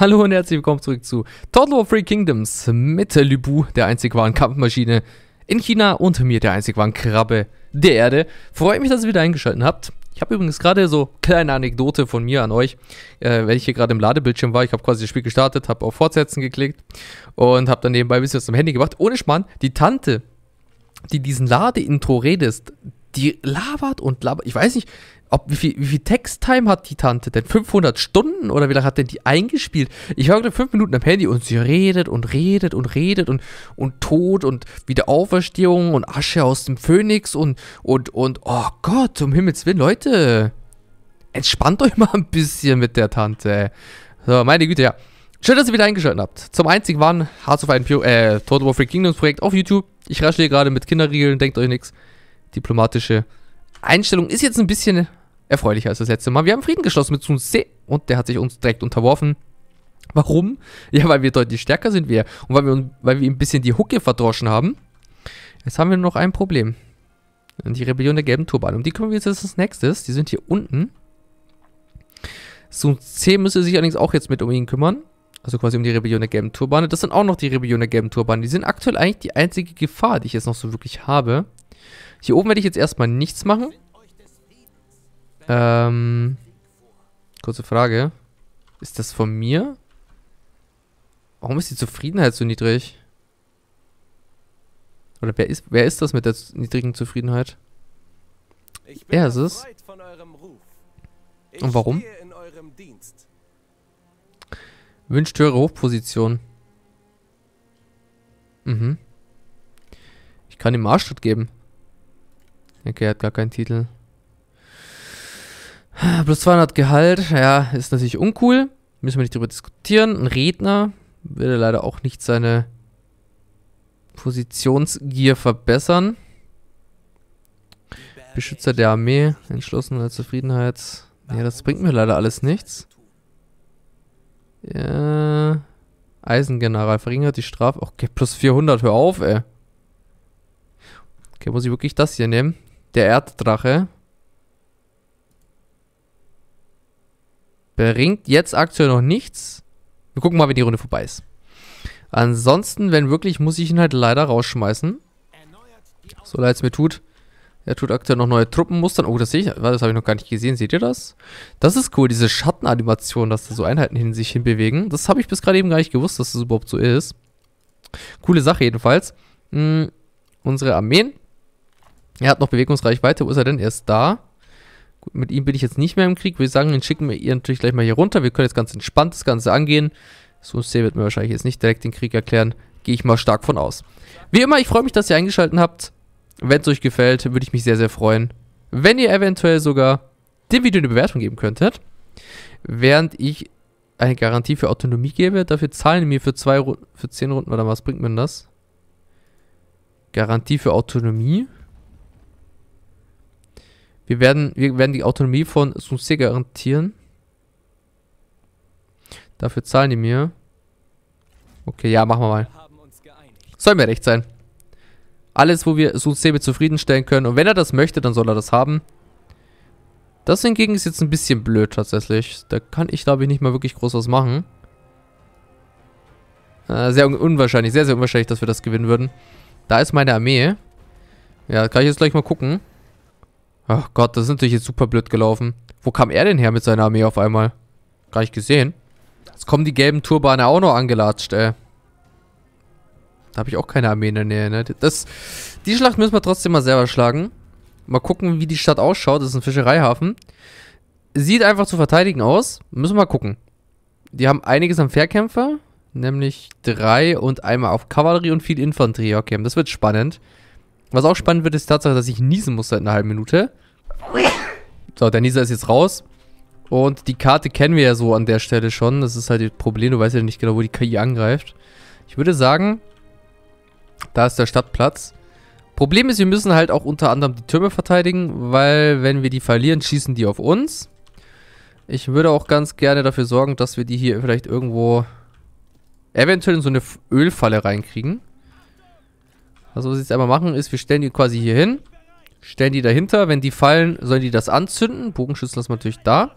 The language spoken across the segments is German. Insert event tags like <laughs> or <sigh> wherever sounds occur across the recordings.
Hallo und herzlich willkommen zurück zu Total War Three Kingdoms mit Lübu, der einzig wahren Kampfmaschine in China und mir, der einzig wahren Krabbe der Erde. Freut mich, dass ihr wieder eingeschaltet habt. Ich habe übrigens gerade so kleine Anekdote von mir an euch, äh, weil ich hier gerade im Ladebildschirm war. Ich habe quasi das Spiel gestartet, habe auf Fortsetzen geklickt und habe dann nebenbei ein bisschen was am Handy gemacht. Ohne Schmarrn, die Tante, die diesen Ladeintro redest, die labert und labert. Ich weiß nicht, ob, wie viel, wie viel Texttime hat die Tante denn? 500 Stunden oder wie lange hat denn die eingespielt? Ich war gerade fünf Minuten am Handy und sie redet und redet und redet und, und Tod und Wiederauferstehung und Asche aus dem Phönix und, und, und, oh Gott, um Himmels Willen, Leute. Entspannt euch <laughs> mal ein bisschen mit der Tante. So, meine Güte, ja. Schön, dass ihr wieder eingeschaltet habt. Zum einzigen waren Hearts of Iron Pure, äh, Total War Free Kingdoms Projekt auf YouTube. Ich rasche hier gerade mit Kinderriegeln, denkt euch nichts diplomatische Einstellung ist jetzt ein bisschen erfreulicher als das letzte Mal. Wir haben Frieden geschlossen mit Sun Tse und der hat sich uns direkt unterworfen. Warum? Ja, weil wir deutlich stärker sind wir und weil wir, weil wir ein bisschen die Hucke verdroschen haben. Jetzt haben wir nur noch ein Problem. Die Rebellion der gelben Turban. Um die kümmern wir jetzt als nächstes. Die sind hier unten. Sun Tse müsste sich allerdings auch jetzt mit um ihn kümmern. Also quasi um die Rebellion der gelben Turbane. Das sind auch noch die Rebellion der gelben Turbane. Die sind aktuell eigentlich die einzige Gefahr, die ich jetzt noch so wirklich habe. Hier oben werde ich jetzt erstmal nichts machen. Ähm, kurze Frage. Ist das von mir? Warum ist die Zufriedenheit so niedrig? Oder wer ist, wer ist das mit der niedrigen Zufriedenheit? er ist es? Und warum? Wünscht höhere Hochposition. Mhm. Ich kann ihm Arschtritt geben. Okay, er hat gar keinen Titel. Plus 200 Gehalt, ja, ist natürlich uncool. Müssen wir nicht drüber diskutieren. Ein Redner würde leider auch nicht seine Positionsgier verbessern. Beschützer der Armee, Entschlossenheit, Zufriedenheit. Ja, das bringt mir leider alles nichts. Ja. Eisengeneral verringert die Strafe. Okay, plus 400, hör auf, ey. Okay, muss ich wirklich das hier nehmen? Der Erddrache bringt jetzt aktuell noch nichts. Wir gucken mal, wenn die Runde vorbei ist. Ansonsten, wenn wirklich, muss ich ihn halt leider rausschmeißen. So leid es mir tut. Er tut aktuell noch neue Truppenmustern. Oh, das sehe ich. Das habe ich noch gar nicht gesehen. Seht ihr das? Das ist cool, diese Schattenanimation, dass da so Einheiten hin sich hinbewegen. Das habe ich bis gerade eben gar nicht gewusst, dass das überhaupt so ist. Coole Sache jedenfalls. Hm, unsere Armeen er hat noch Bewegungsreichweite. Wo ist er denn? Er ist da. Gut, mit ihm bin ich jetzt nicht mehr im Krieg. Wir sagen, den schicken wir ihr natürlich gleich mal hier runter. Wir können jetzt ganz entspannt das Ganze angehen. So sehr wird mir wahrscheinlich jetzt nicht direkt den Krieg erklären. Gehe ich mal stark von aus. Wie immer, ich freue mich, dass ihr eingeschaltet habt. Wenn es euch gefällt, würde ich mich sehr, sehr freuen, wenn ihr eventuell sogar dem Video eine Bewertung geben könntet. Während ich eine Garantie für Autonomie gebe, dafür zahlen mir für, zwei, Runden, für zehn Runden, oder was bringt mir denn das? Garantie für Autonomie? Wir werden, wir werden die Autonomie von Sunse garantieren. Dafür zahlen die mir. Okay, ja, machen wir mal. Soll mir recht sein. Alles, wo wir mit zufriedenstellen können. Und wenn er das möchte, dann soll er das haben. Das hingegen ist jetzt ein bisschen blöd tatsächlich. Da kann ich, glaube ich, nicht mal wirklich groß was machen. Äh, sehr unwahrscheinlich, sehr, sehr unwahrscheinlich, dass wir das gewinnen würden. Da ist meine Armee. Ja, kann ich jetzt gleich mal gucken. Ach Gott, das ist natürlich jetzt super blöd gelaufen. Wo kam er denn her mit seiner Armee auf einmal? Gar nicht gesehen. Jetzt kommen die gelben Turbane auch noch angelatscht, ey. Da habe ich auch keine Armee in der Nähe, ne? Das, die Schlacht müssen wir trotzdem mal selber schlagen. Mal gucken, wie die Stadt ausschaut. Das ist ein Fischereihafen. Sieht einfach zu verteidigen aus. Müssen wir mal gucken. Die haben einiges an Fährkämpfer. Nämlich drei und einmal auf Kavallerie und viel Infanterie. Okay, das wird spannend. Was auch spannend wird, ist die Tatsache, dass ich niesen muss seit einer halben Minute. So, der Nieser ist jetzt raus. Und die Karte kennen wir ja so an der Stelle schon. Das ist halt das Problem. Du weißt ja nicht genau, wo die KI angreift. Ich würde sagen, da ist der Stadtplatz. Problem ist, wir müssen halt auch unter anderem die Türme verteidigen, weil wenn wir die verlieren, schießen die auf uns. Ich würde auch ganz gerne dafür sorgen, dass wir die hier vielleicht irgendwo eventuell in so eine Ölfalle reinkriegen. Also, was wir jetzt einmal machen, ist, wir stellen die quasi hier hin. Stellen die dahinter. Wenn die fallen, sollen die das anzünden. Bogenschützen lassen wir natürlich da.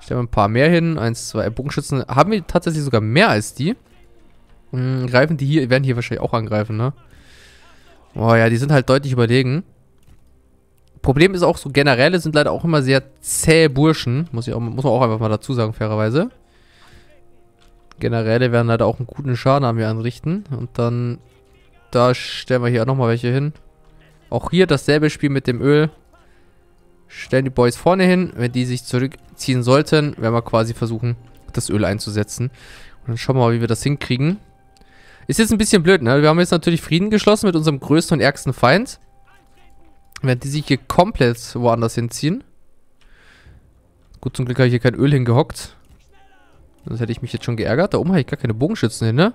Stellen wir ein paar mehr hin. Eins, zwei. Äh, Bogenschützen haben wir tatsächlich sogar mehr als die. Hm, greifen die hier, werden hier wahrscheinlich auch angreifen, ne? Oh ja, die sind halt deutlich überlegen. Problem ist auch so, generelle sind leider auch immer sehr zähe Burschen. Muss, ich auch, muss man auch einfach mal dazu sagen, fairerweise. Generelle werden leider auch einen guten Schaden an mir anrichten. Und dann da stellen wir hier auch nochmal welche hin. Auch hier dasselbe Spiel mit dem Öl. Stellen die Boys vorne hin. Wenn die sich zurückziehen sollten, werden wir quasi versuchen, das Öl einzusetzen. Und dann schauen wir mal, wie wir das hinkriegen. Ist jetzt ein bisschen blöd, ne? Wir haben jetzt natürlich Frieden geschlossen mit unserem größten und ärgsten Feind. Während die sich hier komplett woanders hinziehen. Gut, zum Glück habe ich hier kein Öl hingehockt. Sonst hätte ich mich jetzt schon geärgert. Da oben habe ich gar keine Bogenschützen hin, ne?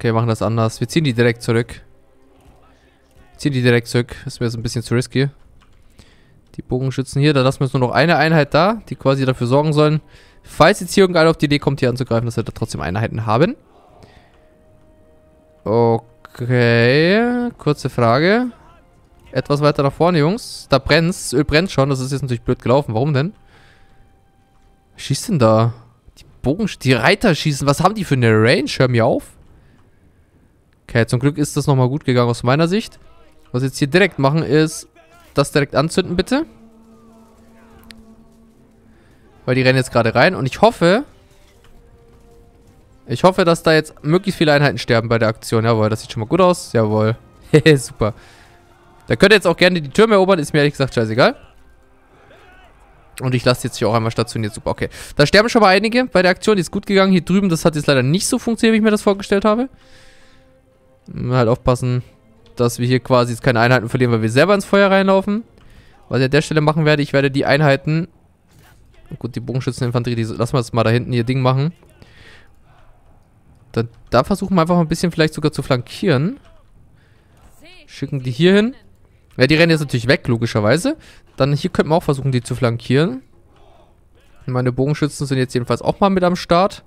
Okay, wir machen das anders. Wir ziehen die direkt zurück. ziehen die direkt zurück. Das wäre jetzt ein bisschen zu risky. Die Bogenschützen hier, da lassen wir jetzt nur noch eine Einheit da, die quasi dafür sorgen sollen. Falls jetzt hier irgendeiner auf die Idee kommt, hier anzugreifen, dass wir da trotzdem Einheiten haben. Okay, kurze Frage. Etwas weiter nach vorne, Jungs. Da brennt's. Das Öl brennt schon. Das ist jetzt natürlich blöd gelaufen. Warum denn? Was schießt denn da? Die Bogenschützen, Die Reiter schießen. Was haben die für eine Range? Hör mir auf. Okay, zum Glück ist das nochmal gut gegangen aus meiner Sicht. Was wir jetzt hier direkt machen ist, das direkt anzünden bitte. Weil die rennen jetzt gerade rein und ich hoffe, ich hoffe, dass da jetzt möglichst viele Einheiten sterben bei der Aktion. Jawohl, das sieht schon mal gut aus. Jawohl. <laughs> Hehe, super. Da könnt ihr jetzt auch gerne die Türme erobern. Ist mir ehrlich gesagt scheißegal. Und ich lasse jetzt hier auch einmal stationiert. Super, okay. Da sterben schon mal einige bei der Aktion. Die ist gut gegangen. Hier drüben, das hat jetzt leider nicht so funktioniert, wie ich mir das vorgestellt habe. Halt aufpassen, dass wir hier quasi jetzt keine Einheiten verlieren, weil wir selber ins Feuer reinlaufen. Was ich an der Stelle machen werde, ich werde die Einheiten... Gut, die Bogenschützeninfanterie, die lassen wir jetzt mal da hinten ihr Ding machen. Da, da versuchen wir einfach mal ein bisschen vielleicht sogar zu flankieren. Schicken die hier hin. Ja, die rennen jetzt natürlich weg, logischerweise. Dann hier könnten wir auch versuchen, die zu flankieren. Meine Bogenschützen sind jetzt jedenfalls auch mal mit am Start.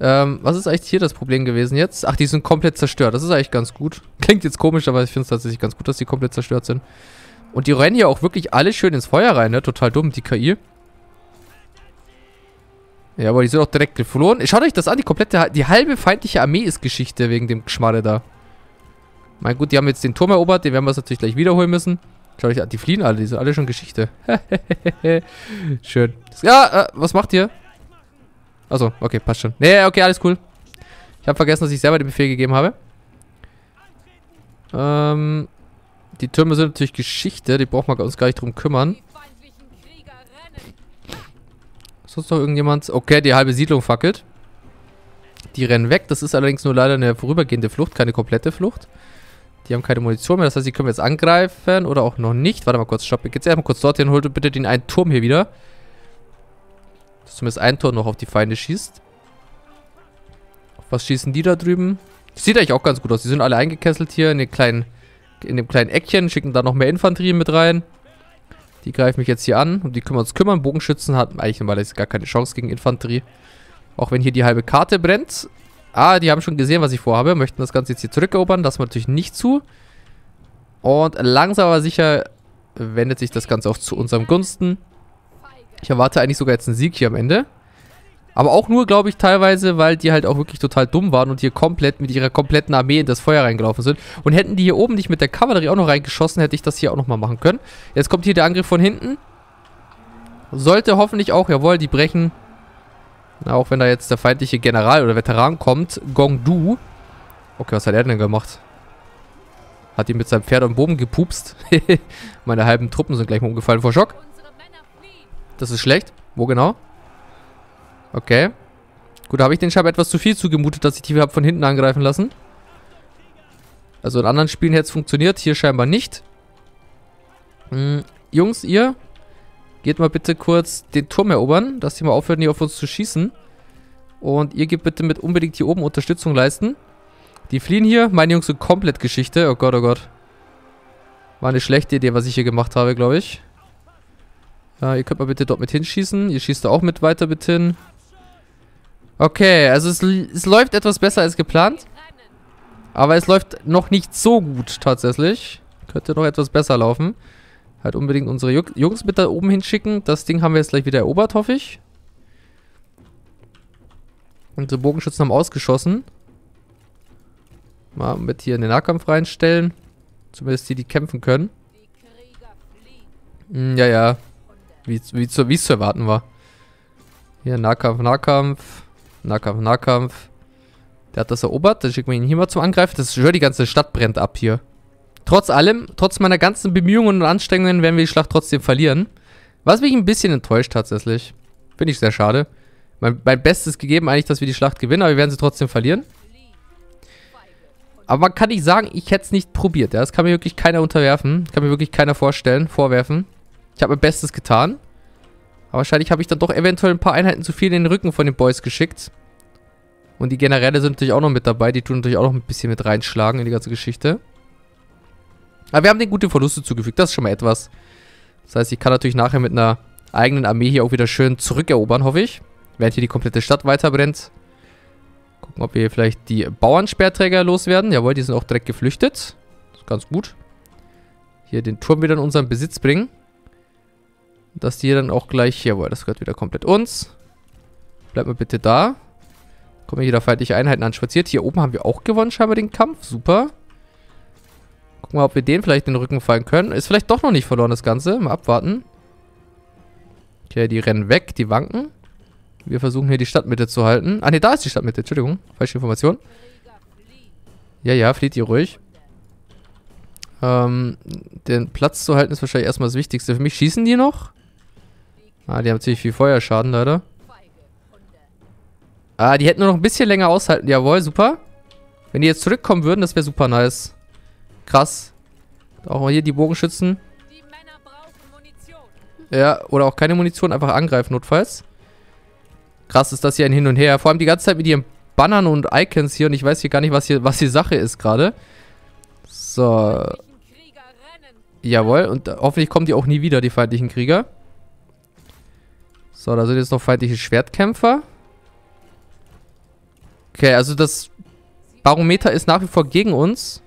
Ähm, was ist eigentlich hier das Problem gewesen jetzt? Ach, die sind komplett zerstört. Das ist eigentlich ganz gut. <laughs> Klingt jetzt komisch, aber ich finde es tatsächlich ganz gut, dass die komplett zerstört sind. Und die rennen hier auch wirklich alle schön ins Feuer rein, ne? Total dumm, die KI. Ja, aber die sind auch direkt geflohen. Schaut euch das an, die komplette, die halbe feindliche Armee ist Geschichte wegen dem Geschmarre da. Mein gut, die haben jetzt den Turm erobert, den werden wir uns natürlich gleich wiederholen müssen. Schaut euch an, die fliehen alle, die sind alle schon Geschichte. <laughs> schön. Ja, äh, was macht ihr? Achso, okay, passt schon. Nee, okay, alles cool. Ich habe vergessen, dass ich selber den Befehl gegeben habe. Ähm, die Türme sind natürlich Geschichte. Die brauchen wir uns gar nicht drum kümmern. Sonst noch irgendjemand? Okay, die halbe Siedlung fackelt. Die rennen weg. Das ist allerdings nur leider eine vorübergehende Flucht, keine komplette Flucht. Die haben keine Munition mehr. Das heißt, die können wir jetzt angreifen oder auch noch nicht. Warte mal kurz, stopp. Geht's erstmal kurz dorthin. Holt bitte den einen Turm hier wieder zumindest ein Tor noch auf die Feinde schießt. was schießen die da drüben? sieht eigentlich auch ganz gut aus. Die sind alle eingekesselt hier in, den kleinen, in dem kleinen Eckchen. Schicken da noch mehr Infanterie mit rein. Die greifen mich jetzt hier an. Um die können wir uns kümmern. Bogenschützen hatten eigentlich normalerweise gar keine Chance gegen Infanterie. Auch wenn hier die halbe Karte brennt. Ah, die haben schon gesehen, was ich vorhabe. Möchten das Ganze jetzt hier zurückerobern. Lassen wir natürlich nicht zu. Und langsam aber sicher wendet sich das Ganze auch zu unserem Gunsten. Ich erwarte eigentlich sogar jetzt einen Sieg hier am Ende. Aber auch nur, glaube ich, teilweise, weil die halt auch wirklich total dumm waren und hier komplett mit ihrer kompletten Armee in das Feuer reingelaufen sind. Und hätten die hier oben nicht mit der Kavallerie auch noch reingeschossen, hätte ich das hier auch nochmal machen können. Jetzt kommt hier der Angriff von hinten. Sollte hoffentlich auch, jawohl, die brechen. Na, auch wenn da jetzt der feindliche General oder Veteran kommt, Gongdu. Okay, was hat er denn gemacht? Hat ihn mit seinem Pferd und Bogen gepupst. <laughs> Meine halben Truppen sind gleich mal umgefallen vor Schock. Das ist schlecht. Wo genau? Okay. Gut, da habe ich den Schab etwas zu viel zugemutet, dass ich die habe von hinten angreifen lassen. Also in anderen Spielen hätte es funktioniert, hier scheinbar nicht. Hm, Jungs, ihr geht mal bitte kurz den Turm erobern, dass die mal aufhören, hier auf uns zu schießen. Und ihr geht bitte mit unbedingt hier oben Unterstützung leisten. Die fliehen hier. Meine Jungs sind komplett Geschichte. Oh Gott, oh Gott. War eine schlechte Idee, was ich hier gemacht habe, glaube ich. Ja, ihr könnt mal bitte dort mit hinschießen. Ihr schießt da auch mit weiter mit hin. Okay, also es, es läuft etwas besser als geplant. Aber es läuft noch nicht so gut tatsächlich. Könnte noch etwas besser laufen. Halt unbedingt unsere Jungs mit da oben hinschicken. Das Ding haben wir jetzt gleich wieder erobert, hoffe ich. Unsere Bogenschützen haben ausgeschossen. Mal mit hier in den Nahkampf reinstellen. Zumindest die, die kämpfen können. Hm, ja, ja. Wie, wie, zu, wie es zu erwarten war. Hier, Nahkampf, Nahkampf. Nahkampf, Nahkampf. Der hat das erobert. Dann schicken wir ihn hier mal zum Angreifen. Das ist schon die ganze Stadt brennt ab hier. Trotz allem, trotz meiner ganzen Bemühungen und Anstrengungen werden wir die Schlacht trotzdem verlieren. Was mich ein bisschen enttäuscht tatsächlich. Finde ich sehr schade. Mein, mein Bestes gegeben eigentlich, dass wir die Schlacht gewinnen, aber wir werden sie trotzdem verlieren. Aber man kann nicht sagen, ich hätte es nicht probiert. Ja? Das kann mir wirklich keiner unterwerfen. Kann mir wirklich keiner vorstellen, vorwerfen. Ich habe mein Bestes getan. Aber wahrscheinlich habe ich dann doch eventuell ein paar Einheiten zu viel in den Rücken von den Boys geschickt. Und die Generäle sind natürlich auch noch mit dabei. Die tun natürlich auch noch ein bisschen mit reinschlagen in die ganze Geschichte. Aber wir haben denen gute Verluste zugefügt. Das ist schon mal etwas. Das heißt, ich kann natürlich nachher mit einer eigenen Armee hier auch wieder schön zurückerobern, hoffe ich. Während hier die komplette Stadt weiterbrennt. Gucken, ob wir hier vielleicht die Bauernsperrträger loswerden. Jawohl, die sind auch direkt geflüchtet. Das ist ganz gut. Hier den Turm wieder in unseren Besitz bringen dass die dann auch gleich hier, weil das gehört wieder komplett uns. Bleibt mal bitte da. Kommen hier da feindliche Einheiten anspaziert. Hier oben haben wir auch gewonnen, scheinbar den Kampf. Super. Gucken wir, mal, ob wir den vielleicht in den Rücken fallen können. Ist vielleicht doch noch nicht verloren, das Ganze. Mal abwarten. Okay, die rennen weg, die wanken. Wir versuchen hier die Stadtmitte zu halten. Ah, ne, da ist die Stadtmitte. Entschuldigung, falsche Information. Ja, ja, flieht ihr ruhig. Ähm, den Platz zu halten ist wahrscheinlich erstmal das Wichtigste für mich. Schießen die noch? Ah, die haben ziemlich viel Feuerschaden, leider. Ah, die hätten nur noch ein bisschen länger aushalten. Jawohl, super. Wenn die jetzt zurückkommen würden, das wäre super nice. Krass. Auch mal hier die Bogenschützen. Ja, oder auch keine Munition, einfach angreifen notfalls. Krass ist das hier ein Hin und Her. Vor allem die ganze Zeit mit ihren Bannern und Icons hier und ich weiß hier gar nicht, was hier, was die Sache ist gerade. So. Jawohl, und hoffentlich kommen die auch nie wieder, die feindlichen Krieger. So, da sind jetzt noch feindliche Schwertkämpfer. Okay, also das Barometer ist nach wie vor gegen uns.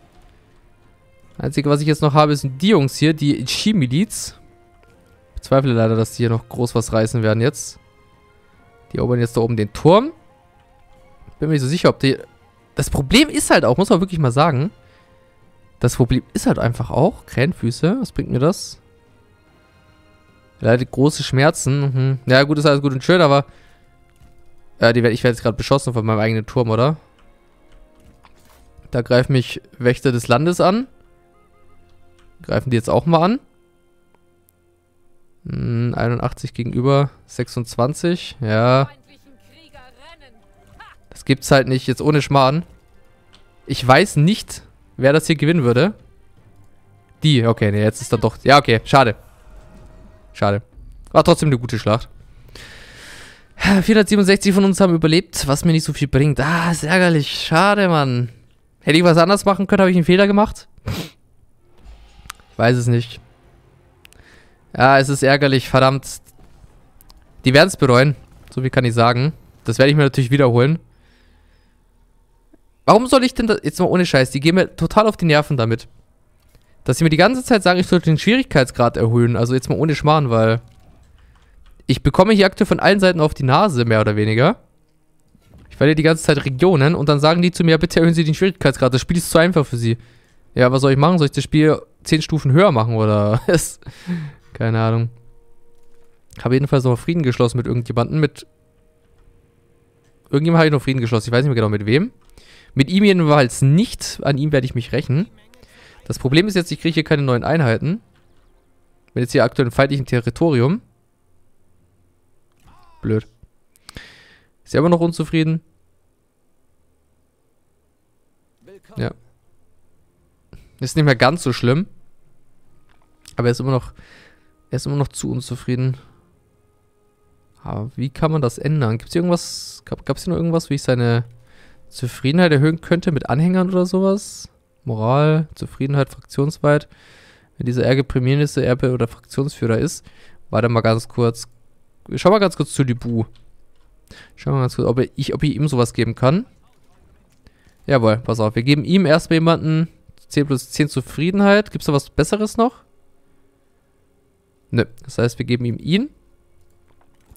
Einzige, was ich jetzt noch habe, sind die Jungs hier, die Chi-Miliz. Ich zweifle leider, dass die hier noch groß was reißen werden jetzt. Die erobern jetzt da oben den Turm. Bin mir nicht so sicher, ob die... Das Problem ist halt auch, muss man wirklich mal sagen. Das Problem ist halt einfach auch, Krähenfüße, was bringt mir das? Er leidet große Schmerzen. Mhm. Ja, gut, ist alles gut und schön, aber... Ja, die ich werde jetzt gerade beschossen von meinem eigenen Turm, oder? Da greifen mich Wächter des Landes an. Greifen die jetzt auch mal an. 81 hm, gegenüber 26. Ja. Das gibt's halt nicht jetzt ohne Schmarrn. Ich weiß nicht, wer das hier gewinnen würde. Die, okay, nee, jetzt ist dann doch... Ja, okay, schade. Schade. War trotzdem eine gute Schlacht. 467 <sighs> von uns haben überlebt, was mir nicht so viel bringt. Ah, ist ärgerlich. Schade, Mann. Hätte ich was anders machen können, habe ich einen Fehler gemacht? weiß es nicht. Ja, es ist ärgerlich, verdammt. Die werden es bereuen, so viel kann ich sagen. Das werde ich mir natürlich wiederholen. Warum soll ich denn das, jetzt mal ohne Scheiß, die gehen mir total auf die Nerven damit. Dass sie mir die ganze Zeit sagen, ich sollte den Schwierigkeitsgrad erhöhen. Also jetzt mal ohne Schmarrn, weil ich bekomme hier aktuell von allen Seiten auf die Nase, mehr oder weniger. Ich werde die ganze Zeit Regionen und dann sagen die zu mir, bitte erhöhen Sie den Schwierigkeitsgrad. Das Spiel ist zu einfach für Sie. Ja, was soll ich machen? Soll ich das Spiel 10 Stufen höher machen oder <laughs> was? Keine Ahnung. Habe jedenfalls noch Frieden geschlossen mit irgendjemandem. Mit irgendjemandem habe ich noch Frieden geschlossen. Ich weiß nicht mehr genau mit wem. Mit ihm jedenfalls nicht. An ihm werde ich mich rächen. Das Problem ist jetzt, ich kriege hier keine neuen Einheiten. Bin jetzt hier aktuell im feindlichen Territorium. Blöd. Ist ja immer noch unzufrieden? Ja. Ist nicht mehr ganz so schlimm. Aber er ist immer noch, er ist immer noch zu unzufrieden. Aber ah, wie kann man das ändern? Gibt es irgendwas, gab es hier noch irgendwas, wie ich seine Zufriedenheit erhöhen könnte mit Anhängern oder sowas? Moral, Zufriedenheit fraktionsweit. Wenn dieser Erbe Premierminister, Erbe oder Fraktionsführer ist, warte mal ganz kurz. Schau mal ganz kurz zu Dubu. Schau mal ganz kurz, ob ich, ob ich ihm sowas geben kann. Jawohl, pass auf. Wir geben ihm erstmal jemanden 10 plus 10 Zufriedenheit. Gibt es da was Besseres noch? Nö. Das heißt, wir geben ihm ihn.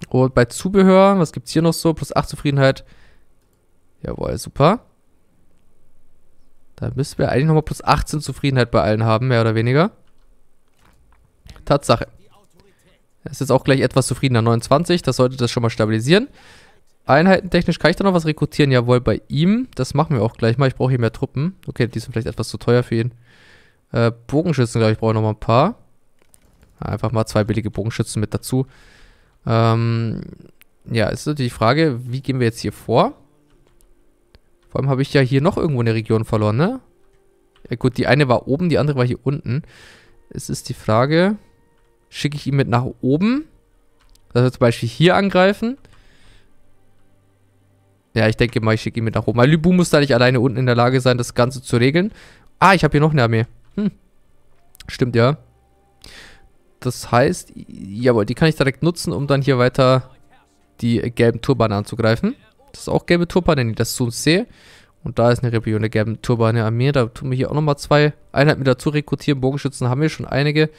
Und bei Zubehör, was gibt es hier noch so? Plus 8 Zufriedenheit. Jawohl, super. Da müssten wir eigentlich nochmal plus 18 Zufriedenheit bei allen haben, mehr oder weniger. Tatsache. Er ist jetzt auch gleich etwas zufriedener, 29. Das sollte das schon mal stabilisieren. Einheitentechnisch kann ich da noch was rekrutieren. Jawohl, bei ihm. Das machen wir auch gleich mal. Ich brauche hier mehr Truppen. Okay, die sind vielleicht etwas zu teuer für ihn. Äh, Bogenschützen, glaube ich, brauche ich nochmal ein paar. Einfach mal zwei billige Bogenschützen mit dazu. Ähm, ja, ist natürlich die Frage, wie gehen wir jetzt hier vor? Vor allem habe ich ja hier noch irgendwo eine Region verloren, ne? Ja gut, die eine war oben, die andere war hier unten. Es ist die Frage, schicke ich ihn mit nach oben? Dass wir zum Beispiel hier angreifen? Ja, ich denke mal, ich schicke ihn mit nach oben. Weil Lübu muss da nicht alleine unten in der Lage sein, das Ganze zu regeln. Ah, ich habe hier noch eine Armee. Hm. Stimmt, ja. Das heißt, jawohl, die kann ich direkt nutzen, um dann hier weiter die gelben Turbanen anzugreifen. Das ist auch gelbe Turbane, die das zu uns sehe. Und da ist eine Rebellion der gelben Turbane Armee. Da tun wir hier auch nochmal zwei Einheiten mit dazu rekrutieren. Bogenschützen haben wir schon einige.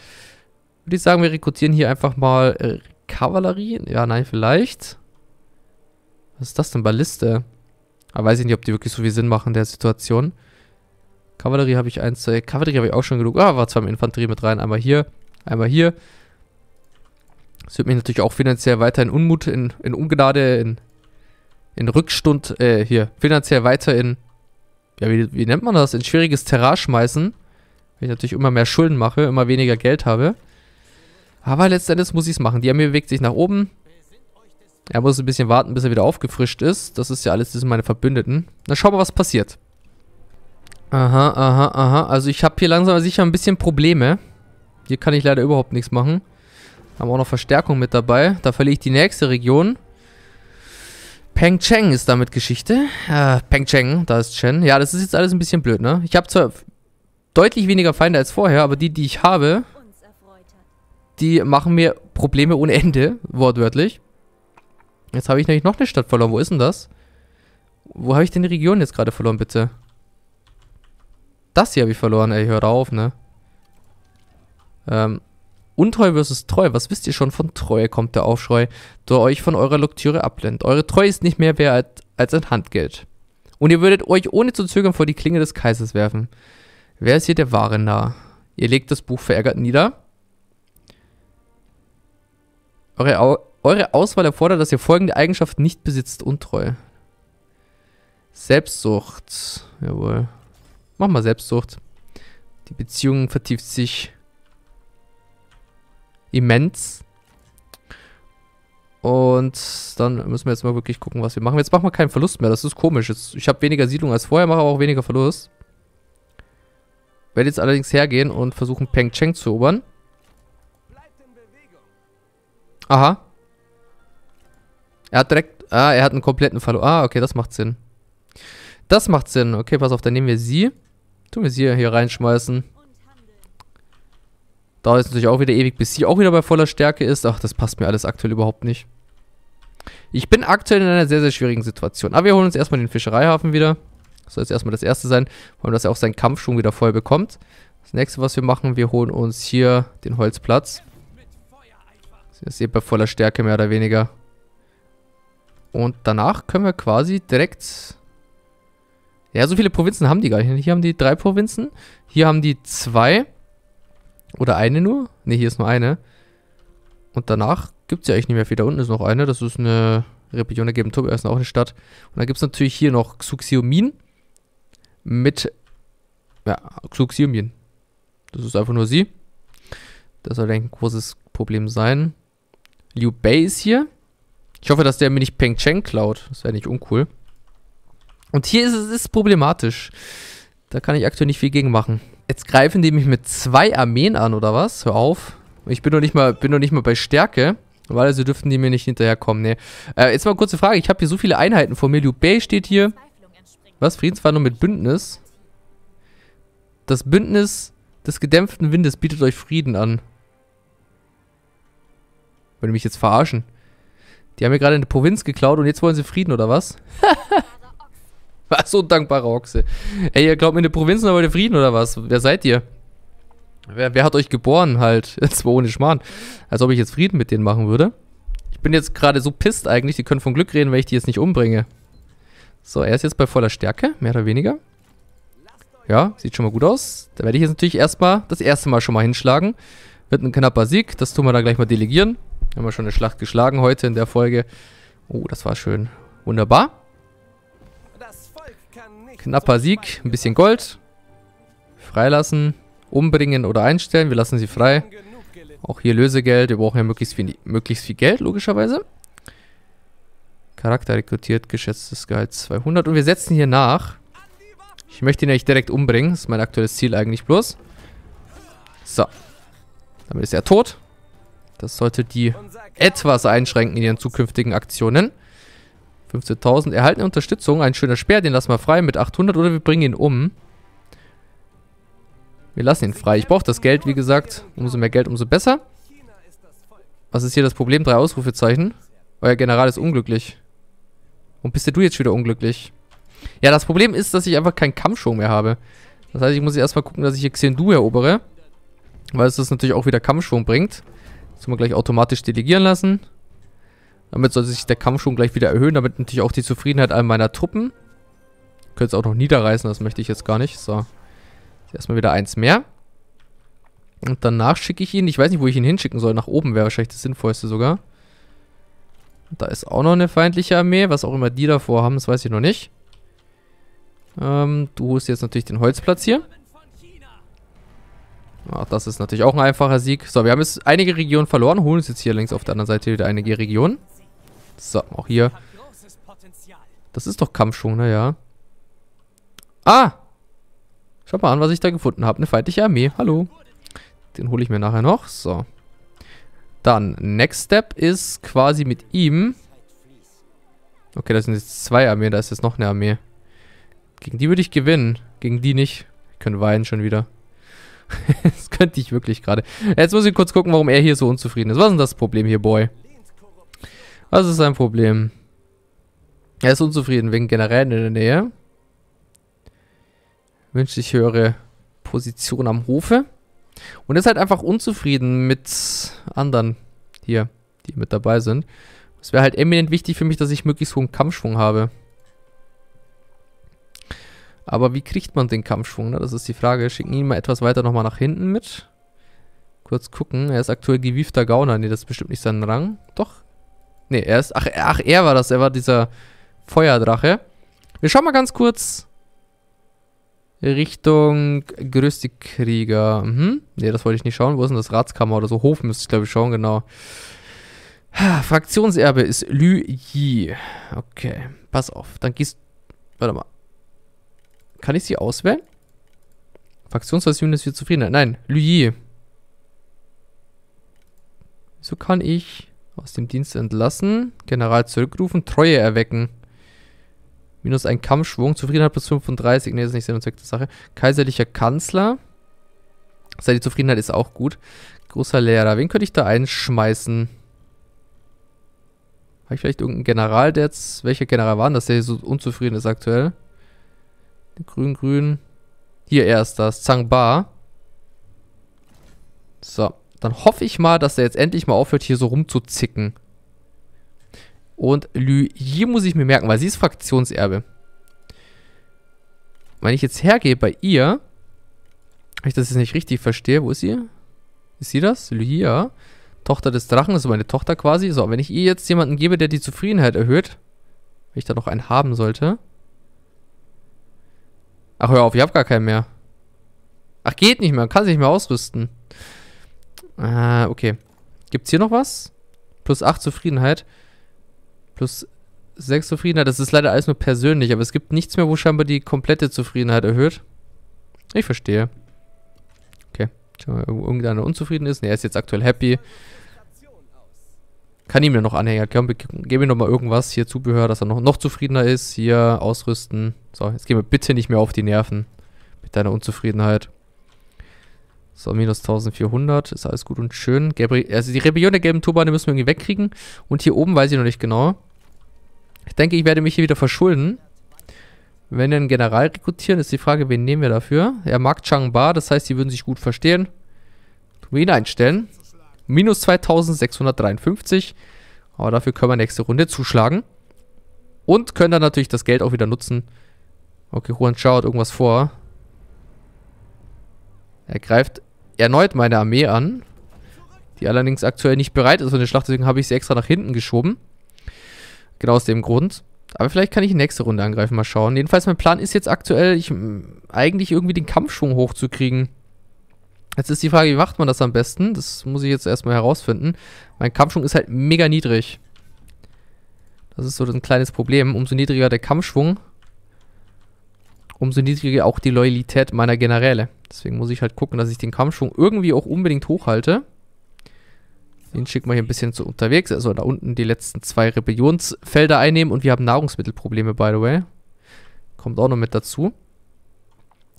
Würde ich sagen, wir rekrutieren hier einfach mal äh, Kavallerie. Ja, nein, vielleicht. Was ist das denn? Balliste. Aber ah, weiß ich nicht, ob die wirklich so viel Sinn machen in der Situation. Kavallerie habe ich eins, zwei. Äh, Kavallerie habe ich auch schon genug. Ah, war zwar zweimal Infanterie mit rein. Einmal hier, einmal hier. Das wird mich natürlich auch finanziell weiter in Unmut, in, in Ungnade, in in Rückstund, äh, hier, finanziell weiter in, ja, wie, wie nennt man das, in schwieriges Terrain schmeißen. Weil ich natürlich immer mehr Schulden mache, immer weniger Geld habe. Aber letztendlich muss ich es machen. Die Armee bewegt sich nach oben. Er muss ein bisschen warten, bis er wieder aufgefrischt ist. Das ist ja alles, das sind meine Verbündeten. Dann schauen wir, was passiert. Aha, aha, aha. Also ich habe hier langsam sicher ein bisschen Probleme. Hier kann ich leider überhaupt nichts machen. Haben auch noch Verstärkung mit dabei. Da verliere ich die nächste Region. Peng Cheng ist damit Geschichte. Äh, Peng Cheng, da ist Chen. Ja, das ist jetzt alles ein bisschen blöd, ne? Ich habe zwar deutlich weniger Feinde als vorher, aber die, die ich habe, die machen mir Probleme ohne Ende, wortwörtlich. Jetzt habe ich nämlich noch eine Stadt verloren. Wo ist denn das? Wo habe ich denn die Region jetzt gerade verloren, bitte? Das hier habe ich verloren, ey. Hör auf, ne? Ähm, Untreu versus treu. Was wisst ihr schon von Treue? Kommt der Aufschrei, der euch von eurer Lektüre ablennt. Eure Treue ist nicht mehr wert als ein Handgeld. Und ihr würdet euch ohne zu zögern vor die Klinge des Kaisers werfen. Wer ist hier der wahre Narr? Ihr legt das Buch verärgert nieder. Eure, Au eure Auswahl erfordert, dass ihr folgende Eigenschaft nicht besitzt. Untreu. Selbstsucht. Jawohl. Mach mal Selbstsucht. Die Beziehung vertieft sich immens. Und dann müssen wir jetzt mal wirklich gucken, was wir machen. Jetzt machen wir keinen Verlust mehr. Das ist komisch. Jetzt, ich habe weniger Siedlung als vorher, mache aber auch weniger Verlust. Werde jetzt allerdings hergehen und versuchen, Peng Cheng zu erobern. Aha. Er hat direkt... Ah, er hat einen kompletten Verlust. Ah, okay, das macht Sinn. Das macht Sinn. Okay, pass auf, dann nehmen wir sie. Tun wir sie hier reinschmeißen. Da ist natürlich auch wieder ewig, bis sie auch wieder bei voller Stärke ist. Ach, das passt mir alles aktuell überhaupt nicht. Ich bin aktuell in einer sehr, sehr schwierigen Situation. Aber wir holen uns erstmal den Fischereihafen wieder. Das soll jetzt erstmal das Erste sein. Vor allem, dass er auch seinen Kampf schon wieder voll bekommt. Das Nächste, was wir machen, wir holen uns hier den Holzplatz. Das ist eben bei voller Stärke mehr oder weniger. Und danach können wir quasi direkt... Ja, so viele Provinzen haben die gar nicht. Hier haben die drei Provinzen. Hier haben die zwei. Oder eine nur? Ne, hier ist nur eine. Und danach gibt es ja eigentlich nicht mehr viel. Da unten ist noch eine. Das ist eine Rebellion ergeben. Turbo ist auch eine Stadt. Und dann gibt es natürlich hier noch Xuxiomin. mit. Ja, Xuxiomin. Das ist einfach nur sie. Das soll ein großes Problem sein. Liu Bei ist hier. Ich hoffe, dass der mir nicht Peng Cheng klaut. Das wäre nicht uncool. Und hier ist es ist problematisch. Da kann ich aktuell nicht viel gegen machen. Jetzt greifen die mich mit zwei Armeen an, oder was? Hör auf. Ich bin noch nicht mal, bin noch nicht mal bei Stärke. Weil also dürften die mir nicht hinterherkommen, ne. Äh, jetzt mal eine kurze Frage. Ich habe hier so viele Einheiten vor mir. Liu Bei steht hier. Was? Friedensverhandlung mit Bündnis? Das Bündnis des gedämpften Windes bietet euch Frieden an. Wollen die mich jetzt verarschen? Die haben mir gerade eine Provinz geklaut und jetzt wollen sie Frieden, oder was? <laughs> <laughs> Was so dankbare Ochse. Ey, ihr glaubt mir, in der Provinz noch heute Frieden oder was? Wer seid ihr? Wer, wer hat euch geboren halt? <laughs> Jetzt war ohne Schmarrn. Als ob ich jetzt Frieden mit denen machen würde. Ich bin jetzt gerade so pisst eigentlich. Die können von Glück reden, wenn ich die jetzt nicht umbringe. So, er ist jetzt bei voller Stärke, mehr oder weniger. Ja, sieht schon mal gut aus. Da werde ich jetzt natürlich erstmal das erste Mal schon mal hinschlagen. Wird ein knapper Sieg, das tun wir dann gleich mal delegieren. Haben wir schon eine Schlacht geschlagen heute in der Folge. Oh, das war schön. Wunderbar. Knapper Sieg. Ein bisschen Gold. Freilassen. Umbringen oder einstellen. Wir lassen sie frei. Auch hier Lösegeld. Wir brauchen ja möglichst viel, möglichst viel Geld, logischerweise. Charakter rekrutiert, geschätztes Gehalt 200. Und wir setzen hier nach. Ich möchte ihn ja nicht direkt umbringen. Das ist mein aktuelles Ziel eigentlich bloß. So. Damit ist er tot. Das sollte die etwas einschränken in ihren zukünftigen Aktionen. 15.000. Erhaltene Unterstützung. Ein schöner Speer, den lassen wir frei mit 800 oder wir bringen ihn um. Wir lassen ihn frei. Ich brauche das Geld, wie gesagt. Umso mehr Geld, umso besser. Was ist hier das Problem? Drei Ausrufezeichen. Euer General ist unglücklich. Und bist du jetzt wieder unglücklich? Ja, das Problem ist, dass ich einfach keinen Kampfschwung mehr habe. Das heißt, ich muss erstmal gucken, dass ich hier Xendu erobere. Weil es das natürlich auch wieder Kampfschwung bringt. Das können wir gleich automatisch delegieren lassen. Damit sollte sich der Kampf schon gleich wieder erhöhen, damit natürlich auch die Zufriedenheit all meiner Truppen. Könnte es auch noch niederreißen, das möchte ich jetzt gar nicht. So, erstmal wieder eins mehr. Und danach schicke ich ihn, ich weiß nicht, wo ich ihn hinschicken soll. Nach oben wäre wahrscheinlich das Sinnvollste sogar. Da ist auch noch eine feindliche Armee, was auch immer die davor haben, das weiß ich noch nicht. Ähm, du holst jetzt natürlich den Holzplatz hier. Ach, das ist natürlich auch ein einfacher Sieg. So, wir haben jetzt einige Regionen verloren, holen uns jetzt hier links auf der anderen Seite wieder einige Regionen. So, auch hier. Das ist doch Kampfschwung, naja. Ah! Schau mal an, was ich da gefunden habe. Eine feindliche Armee. Hallo. Den hole ich mir nachher noch. So. Dann, Next Step ist quasi mit ihm. Okay, das sind jetzt zwei Armeen. Da ist jetzt noch eine Armee. Gegen die würde ich gewinnen. Gegen die nicht. Ich könnte weinen schon wieder. <laughs> das könnte ich wirklich gerade. Jetzt muss ich kurz gucken, warum er hier so unzufrieden ist. Was ist denn das Problem hier, Boy? Was ist sein Problem? Er ist unzufrieden wegen Generälen in der Nähe. Wünscht sich höhere Position am Hofe. Und ist halt einfach unzufrieden mit anderen hier, die mit dabei sind. Es wäre halt eminent wichtig für mich, dass ich möglichst hohen Kampfschwung habe. Aber wie kriegt man den Kampfschwung? Ne? Das ist die Frage. Schicken ihn mal etwas weiter nochmal nach hinten mit. Kurz gucken. Er ist aktuell gewiefter Gauner. Ne, das ist bestimmt nicht sein Rang. Doch, Ne, er ist. Ach, ach, er war das. Er war dieser Feuerdrache. Wir schauen mal ganz kurz Richtung größte Krieger. Mhm. Ne, das wollte ich nicht schauen. Wo ist denn das Ratskammer oder so? Hof müsste ich, glaube ich, schauen, genau. Ah, Fraktionserbe ist Lü Yi. Okay, pass auf. Dann gehst. Warte mal. Kann ich sie auswählen? Fraktionsversion ist für Zufriedenheit. Nein, Lü Yi. Wieso kann ich aus dem Dienst entlassen. General zurückrufen. Treue erwecken. Minus ein Kampfschwung. Zufriedenheit plus 35. Ne, das ist nicht Sinn und Zweck der Sache. Kaiserlicher Kanzler. Seine Zufriedenheit ist auch gut. Großer Lehrer. Wen könnte ich da einschmeißen? Habe ich vielleicht irgendeinen General, der jetzt. Welcher General war denn das, der so unzufrieden ist aktuell? Grün, grün. Hier, er ist das. Zangba. So dann hoffe ich mal, dass er jetzt endlich mal aufhört, hier so rumzuzicken. Und Lü Lüje muss ich mir merken, weil sie ist Fraktionserbe. Wenn ich jetzt hergehe bei ihr, wenn ich das jetzt nicht richtig verstehe, wo ist sie? Ist sie das? Lü Lüje, Tochter des Drachen, ist meine Tochter quasi. So, wenn ich ihr jetzt jemanden gebe, der die Zufriedenheit erhöht, wenn ich da noch einen haben sollte. Ach, hör auf, ich hab gar keinen mehr. Ach, geht nicht mehr, kann sich nicht mehr ausrüsten. Ah, okay. Gibt's hier noch was? Plus 8 Zufriedenheit. Plus 6 Zufriedenheit. Das ist leider alles nur persönlich, aber es gibt nichts mehr, wo scheinbar die komplette Zufriedenheit erhöht. Ich verstehe. Okay. Schauen wir, irgendeiner unzufrieden ist. Ne, er ist jetzt aktuell happy. Kann ihm ja noch Anhänger. Komm, geben wir nochmal irgendwas. Hier Zubehör, dass er noch, noch zufriedener ist. Hier ausrüsten. So, jetzt gehen wir bitte nicht mehr auf die Nerven. Mit deiner Unzufriedenheit. So, minus 1400, ist alles gut und schön. Gabri also die Rebellion der gelben Turbane müssen wir irgendwie wegkriegen. Und hier oben weiß ich noch nicht genau. Ich denke, ich werde mich hier wieder verschulden. Wenn wir einen General rekrutieren, ist die Frage, wen nehmen wir dafür? Er mag Changba, das heißt, die würden sich gut verstehen. Tun wir ihn einstellen. Minus 2653. Aber dafür können wir nächste Runde zuschlagen. Und können dann natürlich das Geld auch wieder nutzen. Okay, Juan Chao hat irgendwas vor. Er greift erneut meine Armee an, die allerdings aktuell nicht bereit ist für eine Schlacht, deswegen habe ich sie extra nach hinten geschoben. Genau aus dem Grund. Aber vielleicht kann ich die nächste Runde angreifen, mal schauen. Jedenfalls, mein Plan ist jetzt aktuell, ich, eigentlich irgendwie den Kampfschwung hochzukriegen. Jetzt ist die Frage, wie macht man das am besten? Das muss ich jetzt erstmal herausfinden. Mein Kampfschwung ist halt mega niedrig. Das ist so ein kleines Problem. Umso niedriger der Kampfschwung, umso niedriger auch die Loyalität meiner Generäle. Deswegen muss ich halt gucken, dass ich den Kampfschwung irgendwie auch unbedingt hochhalte. Den schicken wir hier ein bisschen zu unterwegs. Also da unten die letzten zwei Rebellionsfelder einnehmen. Und wir haben Nahrungsmittelprobleme, by the way. Kommt auch noch mit dazu.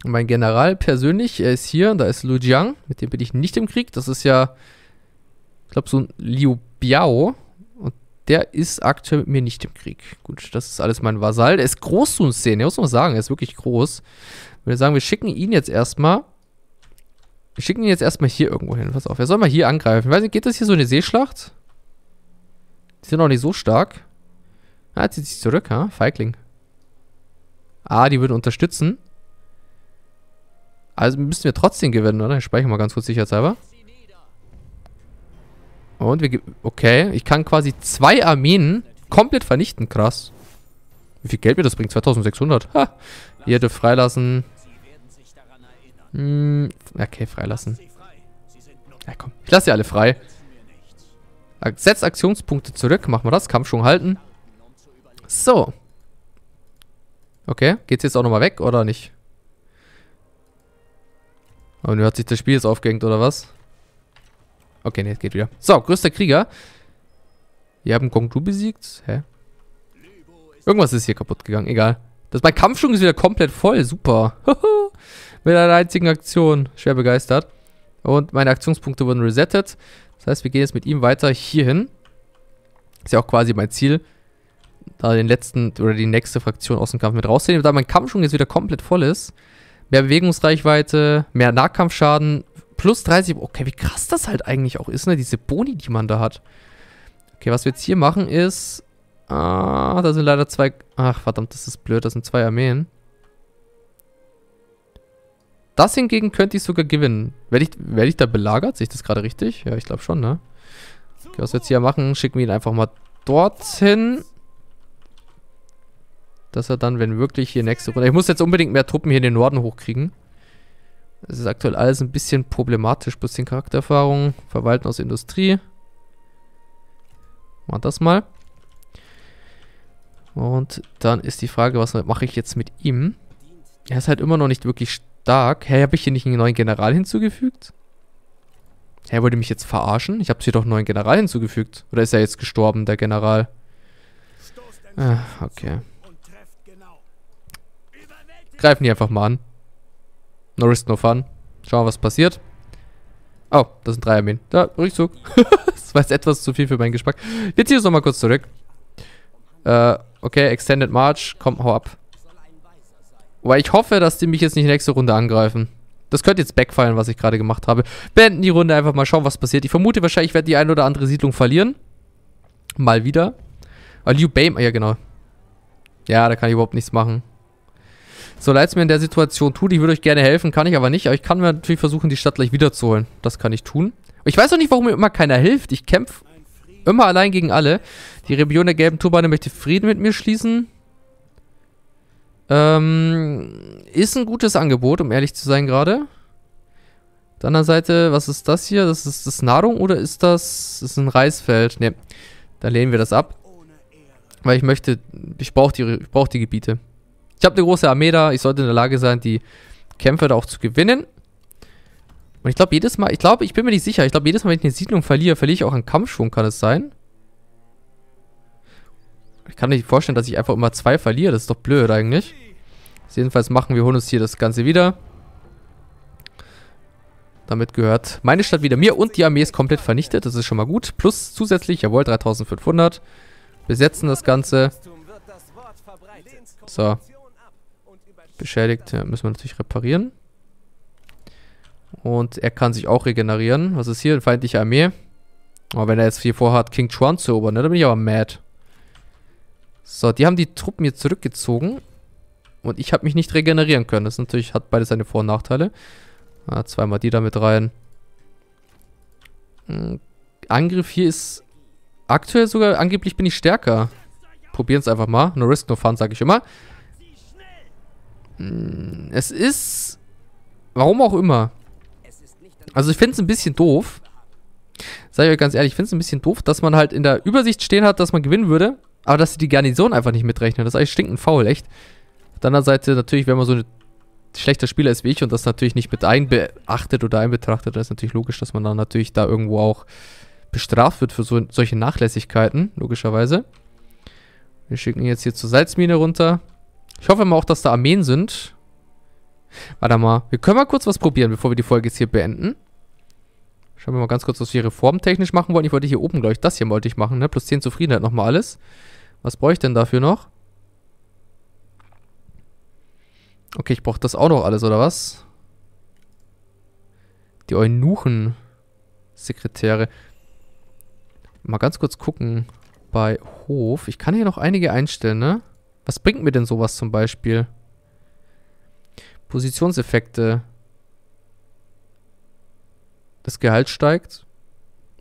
mein General persönlich, er ist hier. Da ist Lu Jiang. Mit dem bin ich nicht im Krieg. Das ist ja, ich glaube, so ein Liu Biao. Und der ist aktuell mit mir nicht im Krieg. Gut, das ist alles mein Vasall. Der ist groß zu uns sehen. Ich muss mal sagen. Er ist wirklich groß würde sagen, wir schicken ihn jetzt erstmal. Wir schicken ihn jetzt erstmal hier irgendwo hin. Pass auf, er soll mal hier angreifen. Ich weiß nicht, geht das hier so eine Seeschlacht? Die sind auch nicht so stark. Ah, zieht sich zurück, ha? Feigling. Ah, die würden unterstützen. Also müssen wir trotzdem gewinnen, oder? Ich speichere mal ganz kurz sicherheitshalber. Und wir... Okay, ich kann quasi zwei Armeen komplett vernichten. Krass. Wie viel Geld mir das bringt? 2600. Ha! Ihr dürft freilassen. Hm, okay, freilassen. Ja, komm. Ich lasse sie alle frei. Setz Aktionspunkte zurück. Machen wir das. Kampfschwung halten. So. Okay. Geht's jetzt auch nochmal weg oder nicht? Aber nur hat sich das Spiel jetzt aufgehängt oder was? Okay, ne, geht wieder. So, größter Krieger. Wir haben Gongdu besiegt. Hä? Irgendwas ist hier kaputt gegangen. Egal. Das bei Kampfschuhen ist wieder komplett voll. Super. Mit einer einzigen Aktion. Schwer begeistert. Und meine Aktionspunkte wurden resettet. Das heißt, wir gehen jetzt mit ihm weiter hierhin. Ist ja auch quasi mein Ziel. Da den letzten oder die nächste Fraktion aus dem Kampf mit rauszunehmen. Da mein Kampfschwung jetzt wieder komplett voll ist. Mehr Bewegungsreichweite, mehr Nahkampfschaden. Plus 30. Okay, wie krass das halt eigentlich auch ist, ne? Diese Boni, die man da hat. Okay, was wir jetzt hier machen ist Ah, da sind leider zwei... Ach, verdammt, das ist blöd. Das sind zwei Armeen. Das hingegen könnte ich sogar gewinnen. Werde ich, werd ich da belagert? Sehe ich das gerade richtig? Ja, ich glaube schon, ne? Okay, was wir jetzt hier machen, schicken wir ihn einfach mal dorthin. Dass er dann, wenn wirklich hier nächste Runde... Ich muss jetzt unbedingt mehr Truppen hier in den Norden hochkriegen. Das ist aktuell alles ein bisschen problematisch. Bisschen Charaktererfahrung. Verwalten aus Industrie. Machen das mal. Und dann ist die Frage, was mache ich jetzt mit ihm? Er ist halt immer noch nicht wirklich stark. Hä, hey, habe ich hier nicht einen neuen General hinzugefügt? Hä, hey, wollte mich jetzt verarschen? Ich habe hier doch einen neuen General hinzugefügt. Oder ist er jetzt gestorben, der General? Ah, okay. Greifen die einfach mal an. No risk, no fun. Schauen wir, was passiert. Oh, das sind drei Armeen. Da, Rückzug. <laughs> das war jetzt etwas zu viel für meinen Geschmack. Wir ziehen uns nochmal kurz zurück. Äh, okay, Extended March. Komm, hau ab. Weil ich hoffe, dass die mich jetzt nicht nächste Runde angreifen. Das könnte jetzt backfallen, was ich gerade gemacht habe. Beenden die Runde einfach mal schauen, was passiert. Ich vermute wahrscheinlich, ich werde die ein oder andere Siedlung verlieren. Mal wieder. Ah, Liu Bame, ja genau. Ja, da kann ich überhaupt nichts machen. So leid es mir in der Situation tut, ich würde euch gerne helfen, kann ich aber nicht. Aber ich kann mir natürlich versuchen, die Stadt gleich wiederzuholen. Das kann ich tun. Ich weiß auch nicht, warum mir immer keiner hilft. Ich kämpfe Immer allein gegen alle. Die Rebellion der gelben Turbane möchte Frieden mit mir schließen. Ähm, ist ein gutes Angebot, um ehrlich zu sein gerade. Auf der anderen Seite, was ist das hier? Das ist das Nahrung oder ist das, das ist ein Reisfeld? Ne, dann lehnen wir das ab. Weil ich möchte, ich brauche die, brauch die Gebiete. Ich habe eine große Armee da, ich sollte in der Lage sein, die Kämpfe da auch zu gewinnen. Und ich glaube, jedes Mal, ich glaube, ich bin mir nicht sicher. Ich glaube, jedes Mal, wenn ich eine Siedlung verliere, verliere ich auch einen Kampfschwung, kann es sein? Ich kann mir nicht vorstellen, dass ich einfach immer zwei verliere. Das ist doch blöd eigentlich. jedenfalls machen wir, holen uns hier das Ganze wieder. Damit gehört meine Stadt wieder mir und die Armee ist komplett vernichtet. Das ist schon mal gut. Plus zusätzlich, jawohl, 3500. Besetzen das Ganze. So. Beschädigt, ja, müssen wir natürlich reparieren. Und er kann sich auch regenerieren. Was ist hier? Eine feindliche Armee. Aber wenn er jetzt hier vorhat, King Chuan zu erobern, ne? Da bin ich aber mad. So, die haben die Truppen hier zurückgezogen. Und ich habe mich nicht regenerieren können. Das natürlich hat beides seine Vor- und Nachteile. Ah, zweimal die da mit rein. Mhm. Angriff hier ist aktuell sogar, angeblich bin ich stärker. Probieren es einfach mal. No risk, no fun, sage ich immer. Mhm. Es ist, warum auch immer, also ich finde es ein bisschen doof. Sag ich euch ganz ehrlich, ich finde es ein bisschen doof, dass man halt in der Übersicht stehen hat, dass man gewinnen würde, aber dass sie die Garnison einfach nicht mitrechnen. Das ist eigentlich stinkend faul, echt. Auf der anderen Seite natürlich, wenn man so ein schlechter Spieler ist wie ich und das natürlich nicht mit einbeachtet oder einbetrachtet, dann ist natürlich logisch, dass man dann natürlich da irgendwo auch bestraft wird für so, solche Nachlässigkeiten, logischerweise. Wir schicken ihn jetzt hier zur Salzmine runter. Ich hoffe mal auch, dass da Armeen sind. Warte mal, wir können mal kurz was probieren, bevor wir die Folge jetzt hier beenden. Schauen wir mal ganz kurz, was wir reformtechnisch machen wollen. Ich wollte hier oben, glaube ich, das hier wollte ich machen, ne? Plus 10 Zufriedenheit nochmal alles. Was brauche ich denn dafür noch? Okay, ich brauche das auch noch alles, oder was? Die Eunuchen-Sekretäre. Mal ganz kurz gucken. Bei Hof. Ich kann hier noch einige einstellen, ne? Was bringt mir denn sowas zum Beispiel? Positionseffekte das Gehalt steigt,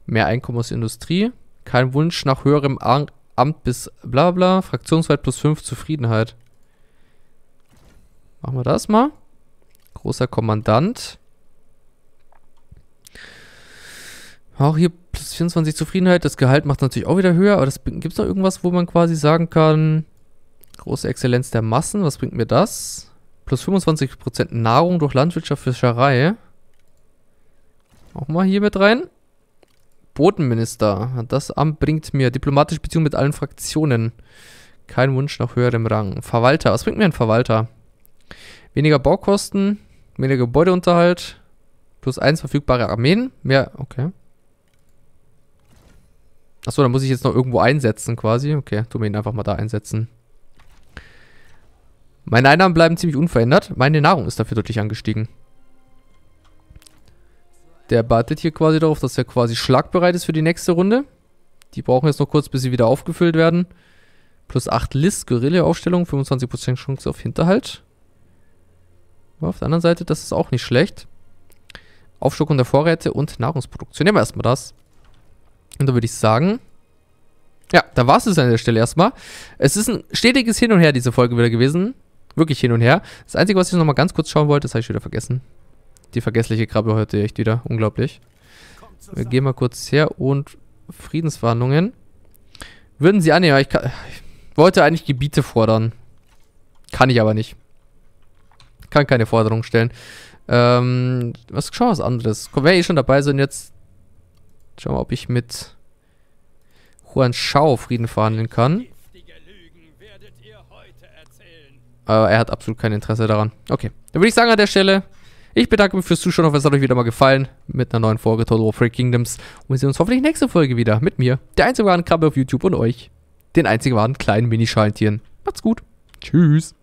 mehr Einkommen aus Industrie, kein Wunsch nach höherem Ar Amt bis bla bla, Fraktionsweit plus 5, Zufriedenheit. Machen wir das mal. Großer Kommandant. Auch hier plus 24 Zufriedenheit. Das Gehalt macht natürlich auch wieder höher, aber gibt es noch irgendwas, wo man quasi sagen kann, große Exzellenz der Massen, was bringt mir das? Plus 25% Nahrung durch Landwirtschaft, Fischerei. Auch mal hier mit rein. Botenminister. Das Amt bringt mir diplomatische Beziehungen mit allen Fraktionen. Kein Wunsch nach höherem Rang. Verwalter. Was bringt mir ein Verwalter? Weniger Baukosten, weniger Gebäudeunterhalt, plus eins verfügbare Armeen. Mehr, okay. Achso, dann muss ich jetzt noch irgendwo einsetzen quasi. Okay, tun wir ihn einfach mal da einsetzen. Meine Einnahmen bleiben ziemlich unverändert. Meine Nahrung ist dafür deutlich angestiegen. Der wartet hier quasi darauf, dass er quasi schlagbereit ist für die nächste Runde. Die brauchen jetzt noch kurz, bis sie wieder aufgefüllt werden. Plus 8 List, Guerilla-Aufstellung, 25% Chance auf Hinterhalt. Aber auf der anderen Seite, das ist auch nicht schlecht. Aufstockung der Vorräte und Nahrungsproduktion. Nehmen wir erstmal das. Und da würde ich sagen, ja, da war es es an der Stelle erstmal. Es ist ein stetiges Hin und Her, diese Folge wieder gewesen. Wirklich hin und her. Das Einzige, was ich nochmal ganz kurz schauen wollte, das habe ich wieder vergessen die vergessliche Krabbe heute echt wieder. Unglaublich. Wir gehen mal kurz her und Friedensverhandlungen. Würden sie annehmen? Ich, kann, ich wollte eigentlich Gebiete fordern. Kann ich aber nicht. Kann keine Forderung stellen. Ähm, was schau was anderes. Komm, wir eh schon dabei sind, jetzt schauen wir, mal, ob ich mit Juan Shao Frieden verhandeln kann. Aber äh, er hat absolut kein Interesse daran. Okay, dann würde ich sagen an der Stelle, ich bedanke mich fürs Zuschauen, hoffe es hat euch wieder mal gefallen mit einer neuen Folge Total War Free Kingdoms. Und wir sehen uns hoffentlich nächste Folge wieder mit mir, der einzige wahren Krabbe auf YouTube und euch, den einzigen wahren kleinen Mini-Schalentieren. Macht's gut. Tschüss.